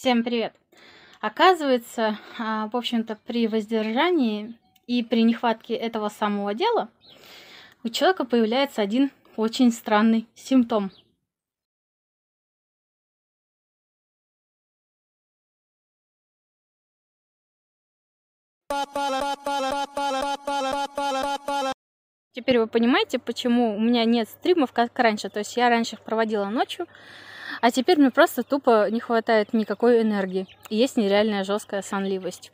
Всем привет! Оказывается, а, в общем-то, при воздержании и при нехватке этого самого дела у человека появляется один очень странный симптом. Теперь вы понимаете, почему у меня нет стримов, как раньше. То есть я раньше их проводила ночью, а теперь мне просто тупо не хватает никакой энергии. И есть нереальная жесткая сонливость.